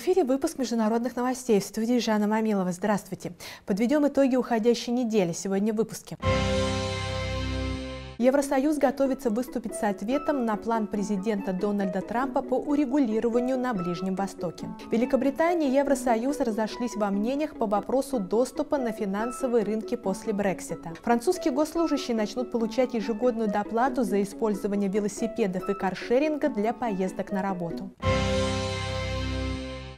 эфире выпуск международных новостей. В студии Жанна Мамилова. Здравствуйте. Подведем итоги уходящей недели. Сегодня в выпуске. Евросоюз готовится выступить с ответом на план президента Дональда Трампа по урегулированию на Ближнем Востоке. Великобритания и Евросоюз разошлись во мнениях по вопросу доступа на финансовые рынки после Брексита. Французские госслужащие начнут получать ежегодную доплату за использование велосипедов и каршеринга для поездок на работу.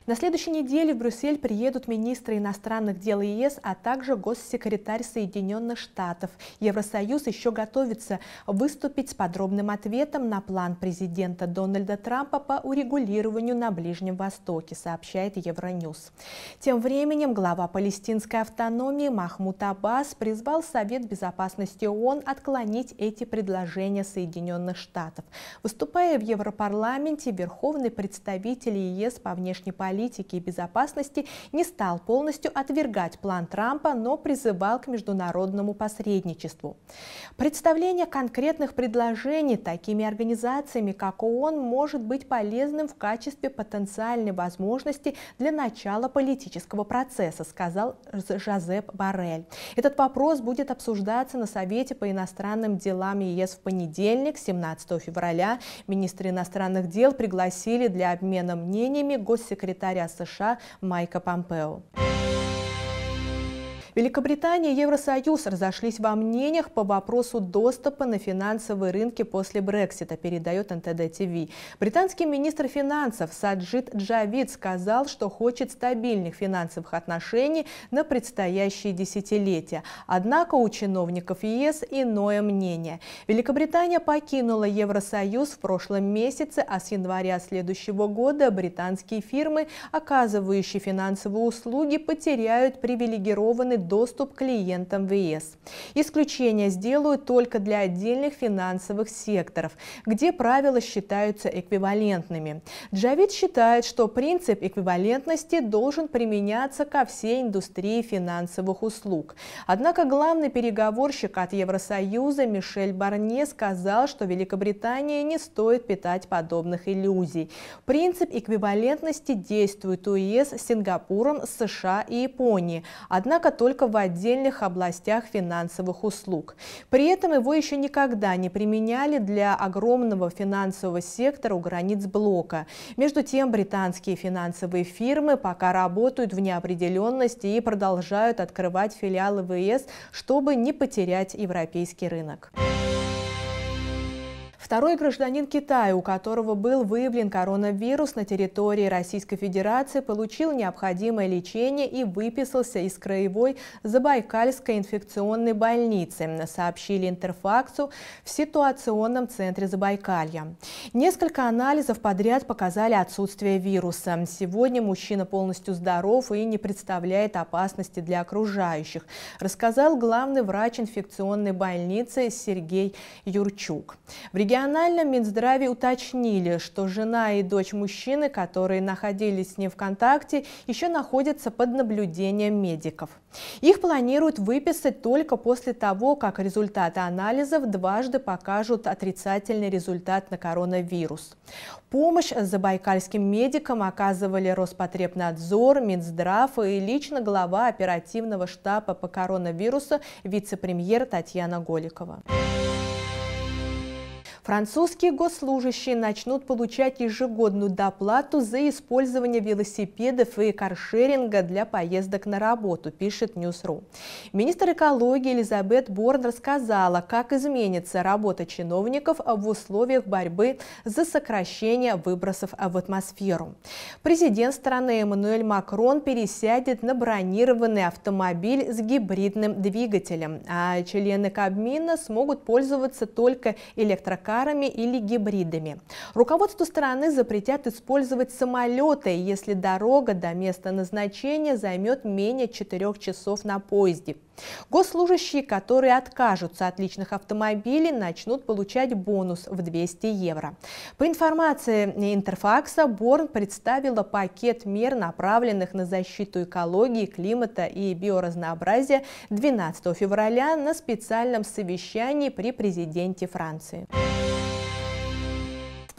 На следующей неделе в Брюссель приедут министры иностранных дел ЕС, а также госсекретарь Соединенных Штатов. Евросоюз еще готовится выступить с подробным ответом на план президента Дональда Трампа по урегулированию на Ближнем Востоке, сообщает Евроньюз. Тем временем глава палестинской автономии Махмуд Аббас призвал Совет Безопасности ООН отклонить эти предложения Соединенных Штатов. Выступая в Европарламенте, верховный представитель ЕС по внешней политике политики и безопасности не стал полностью отвергать план Трампа, но призывал к международному посредничеству. Представление конкретных предложений такими организациями, как ООН, может быть полезным в качестве потенциальной возможности для начала политического процесса, сказал Жозеп Барель. Этот вопрос будет обсуждаться на Совете по иностранным делам ЕС в понедельник, 17 февраля. Министры иностранных дел пригласили для обмена мнениями госсекретаря секретаря США Майка Помпео. Великобритания и Евросоюз разошлись во мнениях по вопросу доступа на финансовые рынки после Брексита, передает НТД-ТВ. Британский министр финансов Саджид Джавид сказал, что хочет стабильных финансовых отношений на предстоящие десятилетия. Однако у чиновников ЕС иное мнение. Великобритания покинула Евросоюз в прошлом месяце, а с января следующего года британские фирмы, оказывающие финансовые услуги, потеряют привилегированный доступ клиентам в ЕС. Исключения сделают только для отдельных финансовых секторов, где правила считаются эквивалентными. Джавид считает, что принцип эквивалентности должен применяться ко всей индустрии финансовых услуг. Однако главный переговорщик от Евросоюза Мишель Барне сказал, что Великобритании не стоит питать подобных иллюзий. Принцип эквивалентности действует у ЕС с Сингапуром, США и Японией, однако только только в отдельных областях финансовых услуг. При этом его еще никогда не применяли для огромного финансового сектора у границ блока. Между тем, британские финансовые фирмы пока работают в неопределенности и продолжают открывать филиалы ВС, чтобы не потерять европейский рынок. Второй гражданин Китая, у которого был выявлен коронавирус на территории Российской Федерации, получил необходимое лечение и выписался из краевой Забайкальской инфекционной больницы, сообщили Интерфаксу в ситуационном центре Забайкалья. Несколько анализов подряд показали отсутствие вируса. Сегодня мужчина полностью здоров и не представляет опасности для окружающих, рассказал главный врач инфекционной больницы Сергей Юрчук. В регионе региональном Минздраве уточнили, что жена и дочь мужчины, которые находились с ним в контакте, еще находятся под наблюдением медиков. Их планируют выписать только после того, как результаты анализов дважды покажут отрицательный результат на коронавирус. Помощь забайкальским медикам оказывали Роспотребнадзор, Минздрав и лично глава оперативного штаба по коронавирусу вице-премьер Татьяна Голикова. Французские госслужащие начнут получать ежегодную доплату за использование велосипедов и каршеринга для поездок на работу, пишет Ньюсру. Министр экологии Элизабет Борн рассказала, как изменится работа чиновников в условиях борьбы за сокращение выбросов в атмосферу. Президент страны Эммануэль Макрон пересядет на бронированный автомобиль с гибридным двигателем, а члены Кабмина смогут пользоваться только электрокарами Макарами или гибридами. Руководству страны запретят использовать самолеты, если дорога до места назначения займет менее 4 часов на поезде. Госслужащие, которые откажутся от личных автомобилей, начнут получать бонус в 200 евро. По информации Интерфакса, Борн представила пакет мер, направленных на защиту экологии, климата и биоразнообразия 12 февраля на специальном совещании при президенте Франции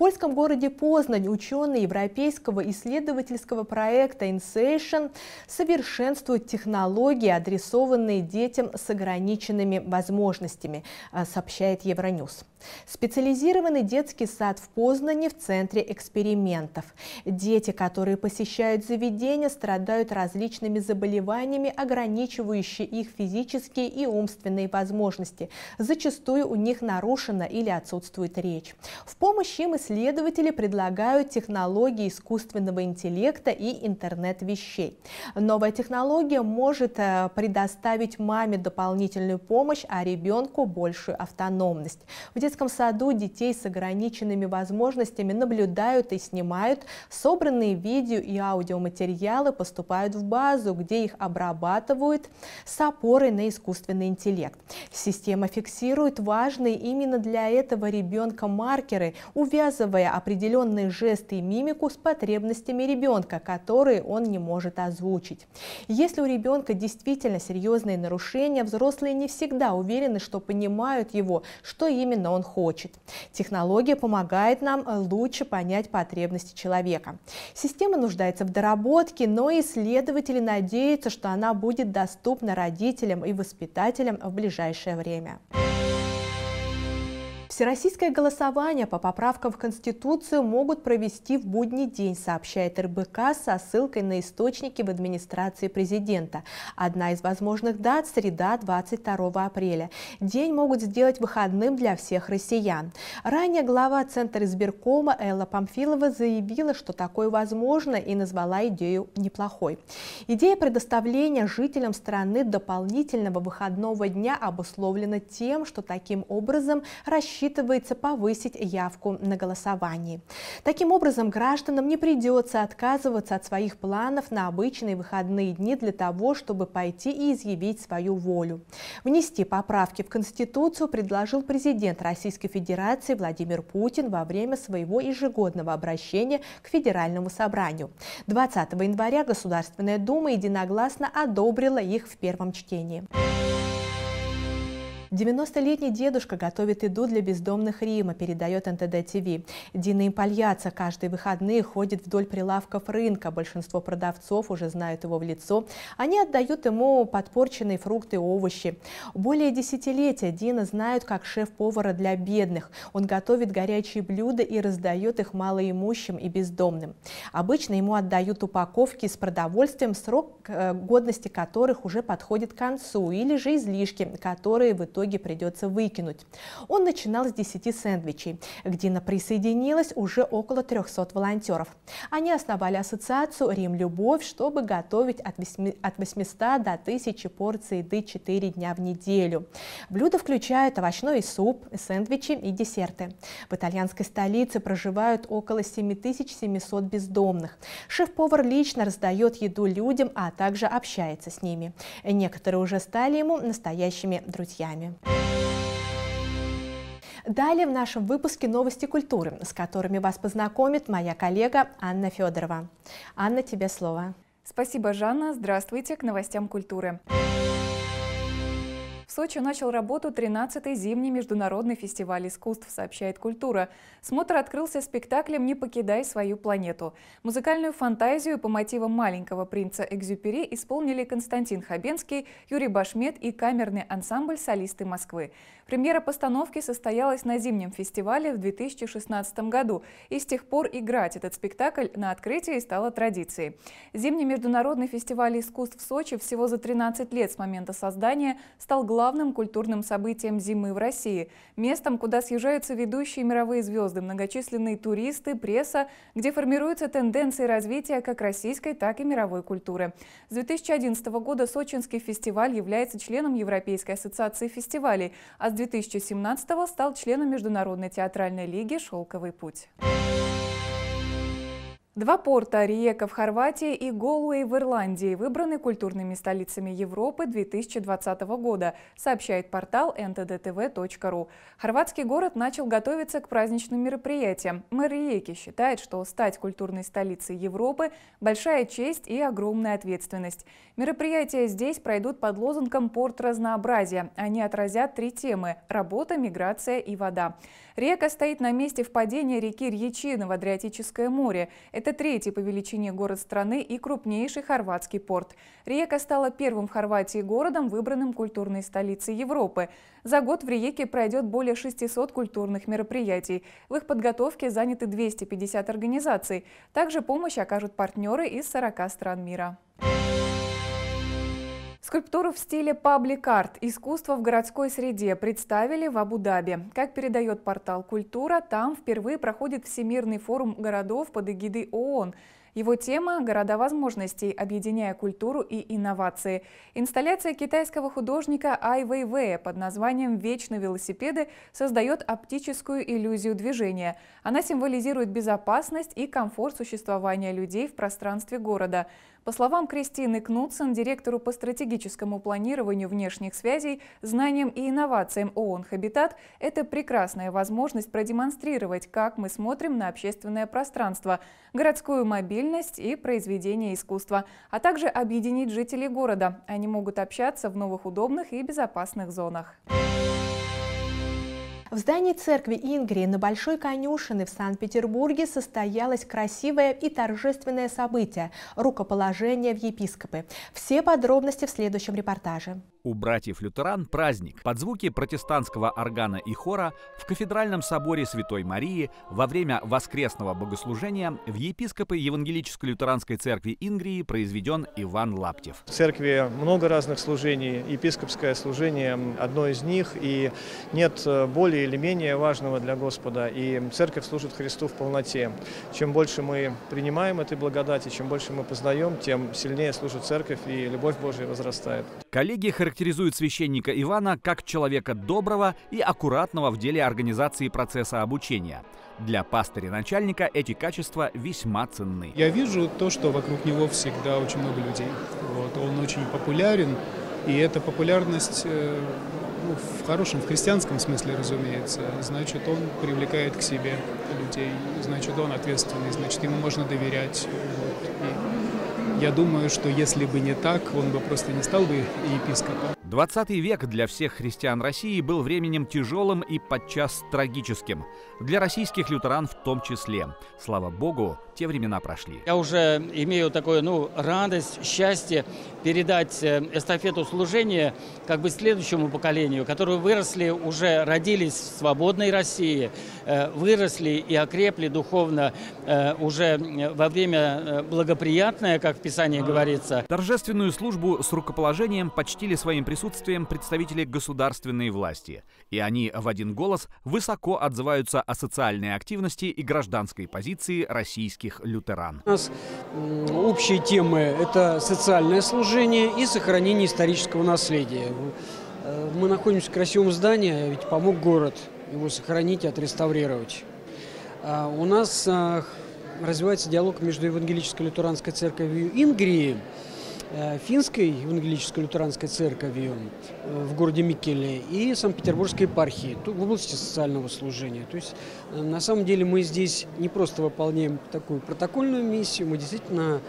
польском городе Познань ученые европейского исследовательского проекта InSation совершенствуют технологии, адресованные детям с ограниченными возможностями, а, сообщает Евроньюз. Специализированный детский сад в Познане в центре экспериментов. Дети, которые посещают заведение, страдают различными заболеваниями, ограничивающие их физические и умственные возможности. Зачастую у них нарушена или отсутствует речь. В помощь им исследователи исследователи предлагают технологии искусственного интеллекта и интернет вещей. Новая технология может э, предоставить маме дополнительную помощь, а ребенку большую автономность. В детском саду детей с ограниченными возможностями наблюдают и снимают. Собранные видео и аудиоматериалы поступают в базу, где их обрабатывают с опорой на искусственный интеллект. Система фиксирует важные именно для этого ребенка маркеры, увязывают связывая определенные жесты и мимику с потребностями ребенка, которые он не может озвучить. Если у ребенка действительно серьезные нарушения, взрослые не всегда уверены, что понимают его, что именно он хочет. Технология помогает нам лучше понять потребности человека. Система нуждается в доработке, но исследователи надеются, что она будет доступна родителям и воспитателям в ближайшее время. Время. Всероссийское голосование по поправкам в Конституцию могут провести в будний день, сообщает РБК со ссылкой на источники в администрации президента. Одна из возможных дат – среда 22 апреля. День могут сделать выходным для всех россиян. Ранее глава Центра избиркома Элла Памфилова заявила, что такое возможно и назвала идею неплохой. Идея предоставления жителям страны дополнительного выходного дня обусловлена тем, что таким образом рассчитывается рассчитывается повысить явку на голосовании. Таким образом, гражданам не придется отказываться от своих планов на обычные выходные дни для того, чтобы пойти и изъявить свою волю. Внести поправки в Конституцию предложил президент Российской Федерации Владимир Путин во время своего ежегодного обращения к Федеральному собранию. 20 января Государственная Дума единогласно одобрила их в первом чтении. 90-летний дедушка готовит еду для бездомных Рима, передает НТД-ТВ. Дина Импальяца каждые выходные ходит вдоль прилавков рынка. Большинство продавцов уже знают его в лицо. Они отдают ему подпорченные фрукты и овощи. Более десятилетия Дина знают как шеф-повара для бедных. Он готовит горячие блюда и раздает их малоимущим и бездомным. Обычно ему отдают упаковки с продовольствием, срок э, годности которых уже подходит к концу, или же излишки, которые в итоге итоге придется выкинуть. Он начинал с 10 сэндвичей. где на присоединилось уже около 300 волонтеров. Они основали ассоциацию «Рим-любовь», чтобы готовить от 800 до 1000 порций еды 4 дня в неделю. Блюда включают овощной суп, сэндвичи и десерты. В итальянской столице проживают около 7700 бездомных. Шеф-повар лично раздает еду людям, а также общается с ними. Некоторые уже стали ему настоящими друзьями. Далее в нашем выпуске новости культуры, с которыми вас познакомит моя коллега Анна Федорова. Анна, тебе слово. Спасибо, Жанна. Здравствуйте к новостям Культуры. Сочи начал работу 13-й зимний международный фестиваль искусств, сообщает «Культура». Смотр открылся спектаклем «Не покидай свою планету». Музыкальную фантазию по мотивам «Маленького принца Экзюпери» исполнили Константин Хабенский, Юрий Башмет и камерный ансамбль «Солисты Москвы». Премьера постановки состоялась на зимнем фестивале в 2016 году, и с тех пор играть этот спектакль на открытии стало традицией. Зимний международный фестиваль искусств в Сочи всего за 13 лет с момента создания стал главным главным культурным событием зимы в России, местом, куда съезжаются ведущие мировые звезды, многочисленные туристы, пресса, где формируются тенденции развития как российской, так и мировой культуры. С 2011 года Сочинский фестиваль является членом Европейской ассоциации фестивалей, а с 2017 стал членом Международной театральной лиги «Шелковый путь». Два порта – Риека в Хорватии и Голуэй в Ирландии – выбраны культурными столицами Европы 2020 года, сообщает портал ntdtv.ru. Хорватский город начал готовиться к праздничным мероприятиям. Мэр Риеки считает, что стать культурной столицей Европы – большая честь и огромная ответственность. Мероприятия здесь пройдут под лозунгом «Порт разнообразия». Они отразят три темы – работа, миграция и вода. Река стоит на месте впадения реки Рьячина в Адриатическое море. Это третий по величине город страны и крупнейший хорватский порт. Риека стала первым в Хорватии городом, выбранным культурной столицей Европы. За год в Риеке пройдет более 600 культурных мероприятий. В их подготовке заняты 250 организаций. Также помощь окажут партнеры из 40 стран мира. Мира. Скульптуру в стиле паблик-арт «Искусство в городской среде» представили в Абу-Даби. Как передает портал «Культура», там впервые проходит Всемирный форум городов под эгидой ООН. Его тема – «Города возможностей, объединяя культуру и инновации». Инсталляция китайского художника Ай Вэйвэя под названием «Вечные велосипеды» создает оптическую иллюзию движения. Она символизирует безопасность и комфорт существования людей в пространстве города – по словам Кристины Кнутсон, директору по стратегическому планированию внешних связей, знаниям и инновациям ООН «Хабитат» это прекрасная возможность продемонстрировать, как мы смотрим на общественное пространство, городскую мобильность и произведение искусства, а также объединить жителей города. Они могут общаться в новых удобных и безопасных зонах. Thank you в здании церкви Ингрии на Большой Конюшине в Санкт-Петербурге состоялось красивое и торжественное событие – рукоположение в епископы. Все подробности в следующем репортаже. У братьев Лютеран праздник под звуки протестантского органа и хора в кафедральном соборе Святой Марии во время воскресного богослужения в епископы Евангелической лютеранской церкви Ингрии произведен Иван Лаптев. В церкви много разных служений, епископское служение одно из них, и нет э, более или менее важного для Господа, и церковь служит Христу в полноте. Чем больше мы принимаем этой благодати, чем больше мы познаем, тем сильнее служит церковь, и любовь Божия возрастает. Коллеги характеризуют характеризует священника Ивана как человека доброго и аккуратного в деле организации процесса обучения. Для пастыря-начальника эти качества весьма ценны. Я вижу то, что вокруг него всегда очень много людей. Вот, он очень популярен, и эта популярность э, ну, в хорошем, в христианском смысле, разумеется. Значит, он привлекает к себе людей, значит, он ответственный, значит, ему можно доверять. Вот. Я думаю, что если бы не так, он бы просто не стал бы епископом. 20 век для всех христиан России был временем тяжелым и подчас трагическим. Для российских лютеран в том числе. Слава Богу, те времена прошли. Я уже имею такую ну, радость, счастье передать э, эстафету служения как бы следующему поколению, которые выросли, уже родились в свободной России, э, выросли и окрепли духовно э, уже во время благоприятное, как в Писании говорится. Торжественную службу с рукоположением почтили своим присутствием присутствием представители государственной власти, и они в один голос высоко отзываются о социальной активности и гражданской позиции российских лютеран. У нас общие темы – это социальное служение и сохранение исторического наследия. Э, мы находимся в красивом здании, ведь помог город его сохранить и отреставрировать. А у нас а, развивается диалог между Евангелической лютеранской церковью Ингрии – Э, финской евангелической лютеранской церковью э, в городе Микеле и Санкт-Петербургской епархии в области социального служения. То есть э, на самом деле мы здесь не просто выполняем такую протокольную миссию, мы действительно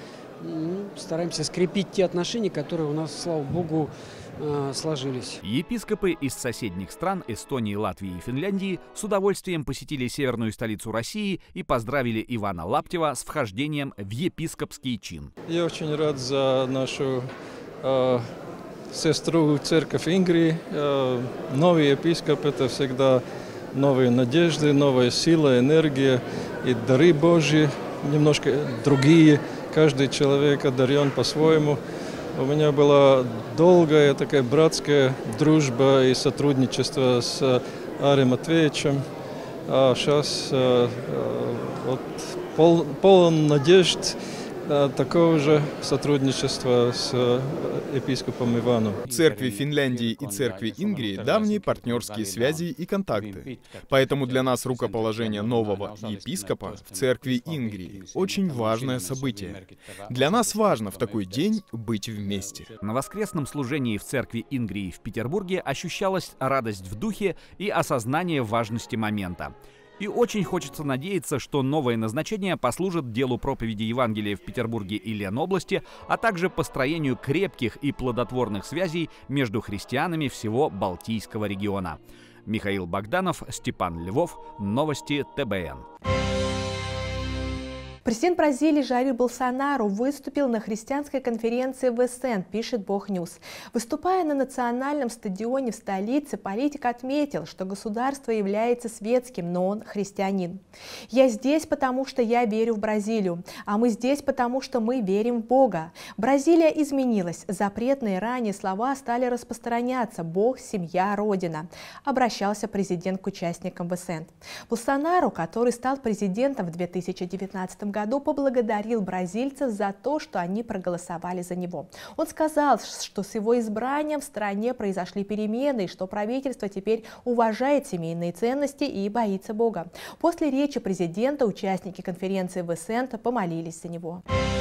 ну, стараемся скрепить те отношения, которые у нас, слава богу, Э, сложились. Епископы из соседних стран Эстонии, Латвии и Финляндии с удовольствием посетили северную столицу России и поздравили Ивана Лаптева с вхождением в епископский чин. Я очень рад за нашу э, сестру церковь Ингри. Э, новый епископ – это всегда новые надежды, новая сила, энергия и дары Божьи, немножко другие. Каждый человек одарен по-своему. У меня была долгая такая братская дружба и сотрудничество с э, Арием Матвеевичем. А сейчас э, э, вот, пол, полон надежд а, такого же сотрудничества с э, епископом Иваном. Церкви Финляндии и церкви Ингрии — давние партнерские связи и контакты. Поэтому для нас рукоположение нового епископа в церкви Ингрии — очень важное событие. Для нас важно в такой день быть вместе. На воскресном служении в церкви Ингрии в Петербурге ощущалась радость в духе и осознание важности момента. И очень хочется надеяться, что новое назначение послужит делу проповеди Евангелия в Петербурге и Ленобласти, а также построению крепких и плодотворных связей между христианами всего Балтийского региона. Михаил Богданов, Степан Львов, Новости ТБН. Президент Бразилии Жарир Болсонару выступил на христианской конференции в СН, пишет Бог Ньюс. Выступая на национальном стадионе в столице, политик отметил, что государство является светским, но он христианин. «Я здесь, потому что я верю в Бразилию, а мы здесь, потому что мы верим в Бога. Бразилия изменилась, запретные ранее слова стали распространяться «Бог, семья, Родина», обращался президент к участникам ВСН. Болсонару, который стал президентом в 2019 году, году поблагодарил бразильцев за то, что они проголосовали за него. Он сказал, что с его избранием в стране произошли перемены, и что правительство теперь уважает семейные ценности и боится Бога. После речи президента участники конференции в помолились за него. Thank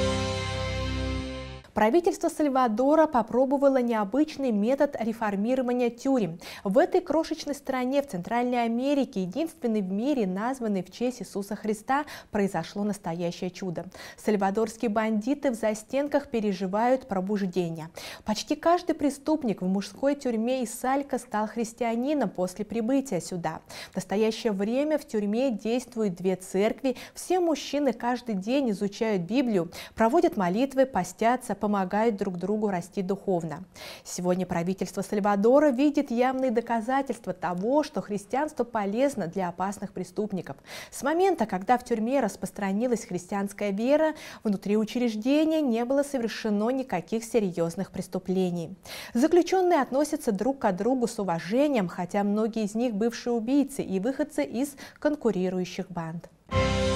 Правительство Сальвадора попробовало необычный метод реформирования тюрем. В этой крошечной стране в Центральной Америке, единственной в мире, названной в честь Иисуса Христа, произошло настоящее чудо. Сальвадорские бандиты в застенках переживают пробуждение. Почти каждый преступник в мужской тюрьме Исалька стал христианином после прибытия сюда. В настоящее время в тюрьме действуют две церкви, все мужчины каждый день изучают Библию, проводят молитвы, постятся, помогают друг другу расти духовно. Сегодня правительство Сальвадора видит явные доказательства того, что христианство полезно для опасных преступников. С момента, когда в тюрьме распространилась христианская вера, внутри учреждения не было совершено никаких серьезных преступлений. Заключенные относятся друг к другу с уважением, хотя многие из них бывшие убийцы и выходцы из конкурирующих банд. Thank you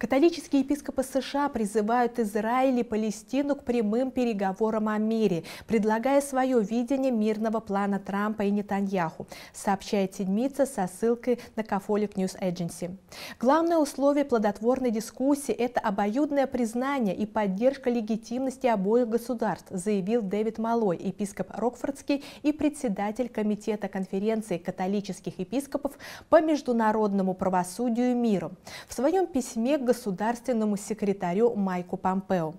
Католические епископы США призывают Израиль и Палестину к прямым переговорам о мире, предлагая свое видение мирного плана Трампа и Нетаньяху, сообщает Седмица со ссылкой на Catholic News Agency. Главное условие плодотворной дискуссии – это обоюдное признание и поддержка легитимности обоих государств, заявил Дэвид Малой, епископ Рокфордский и председатель Комитета конференции католических епископов по международному правосудию и миру. В своем письме к государственному секретарю Майку Помпео.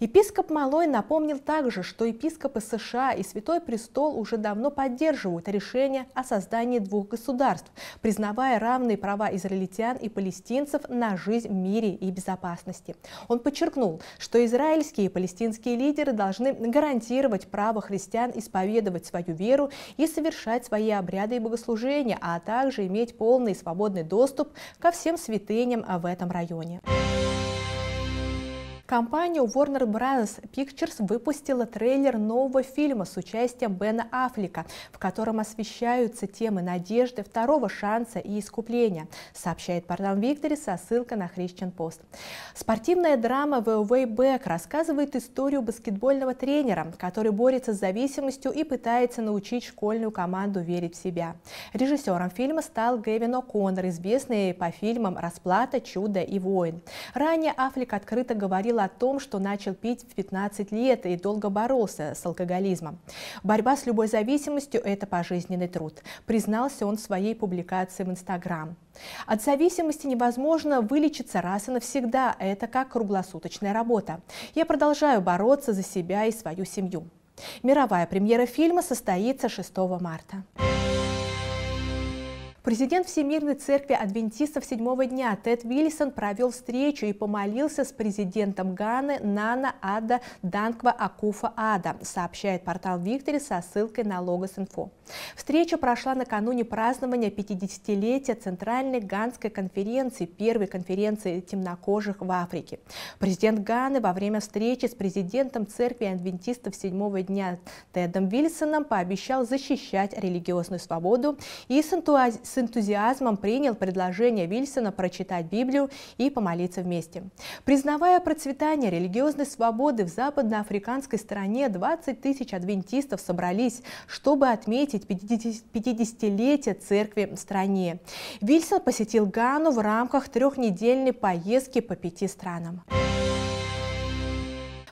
Епископ Малой напомнил также, что епископы США и Святой Престол уже давно поддерживают решение о создании двух государств, признавая равные права израильтян и палестинцев на жизнь в мире и безопасности. Он подчеркнул, что израильские и палестинские лидеры должны гарантировать право христиан исповедовать свою веру и совершать свои обряды и богослужения, а также иметь полный и свободный доступ ко всем святыням в этом районе. Компания Warner Bros. Pictures выпустила трейлер нового фильма с участием Бена Аффлека, в котором освещаются темы надежды, второго шанса и искупления, сообщает портал Виктори со ссылкой на Christian Post. Спортивная драма «The Way Back» рассказывает историю баскетбольного тренера, который борется с зависимостью и пытается научить школьную команду верить в себя. Режиссером фильма стал Гэвин О'Коннор, известный по фильмам «Расплата», «Чудо» и «Воин». Ранее Аффлек открыто говорил говорил о том, что начал пить в 15 лет и долго боролся с алкоголизмом. Борьба с любой зависимостью – это пожизненный труд, признался он в своей публикации в Инстаграм. От зависимости невозможно вылечиться раз и навсегда, это как круглосуточная работа. Я продолжаю бороться за себя и свою семью. Мировая премьера фильма состоится 6 марта. Президент Всемирной церкви адвентистов седьмого дня Тед Виллисон провел встречу и помолился с президентом Ганы Нана Ада Данква Акуфа Ада, сообщает портал Виктори со ссылкой на Логос.Инфо. Встреча прошла накануне празднования 50-летия Центральной Ганской конференции, первой конференции темнокожих в Африке. Президент Ганы во время встречи с президентом церкви адвентистов седьмого дня Тедом Виллисоном пообещал защищать религиозную свободу и с с энтузиазмом принял предложение Вильсона прочитать Библию и помолиться вместе. Признавая процветание религиозной свободы в западноафриканской стране, 20 тысяч адвентистов собрались, чтобы отметить 50-летие церкви в стране. Вильсон посетил Гану в рамках трехнедельной поездки по пяти странам.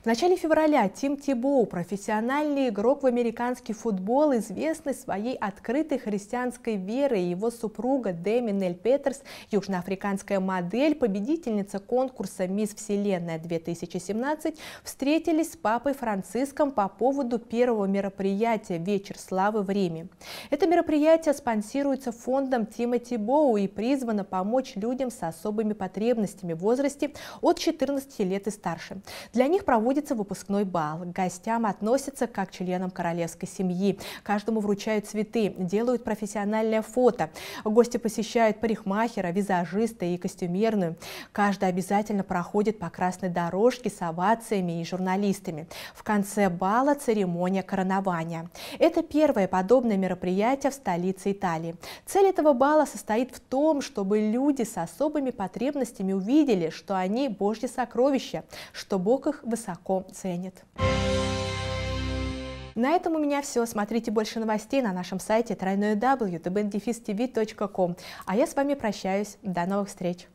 В начале февраля Тим Тибоу, профессиональный игрок в американский футбол, известный своей открытой христианской верой, его супруга Дэми Нель Петерс, южноафриканская модель, победительница конкурса «Мисс Вселенная-2017», встретились с папой Франциском по поводу первого мероприятия «Вечер славы в Риме». Это мероприятие спонсируется фондом Тима Тибоу и призвано помочь людям с особыми потребностями в возрасте от 14 лет и старше. Для них проводят проводится выпускной бал. К гостям относятся как к членам королевской семьи. Каждому вручают цветы, делают профессиональное фото. Гости посещают парикмахера, визажиста и костюмерную. Каждый обязательно проходит по красной дорожке с овациями и журналистами. В конце бала церемония коронования. Это первое подобное мероприятие в столице Италии. Цель этого бала состоит в том, чтобы люди с особыми потребностями увидели, что они – божьи сокровища, что Бог их высоко высоко ценит. На этом у меня все. Смотрите больше новостей на нашем сайте www.tbndefistv.com. А я с вами прощаюсь. До новых встреч!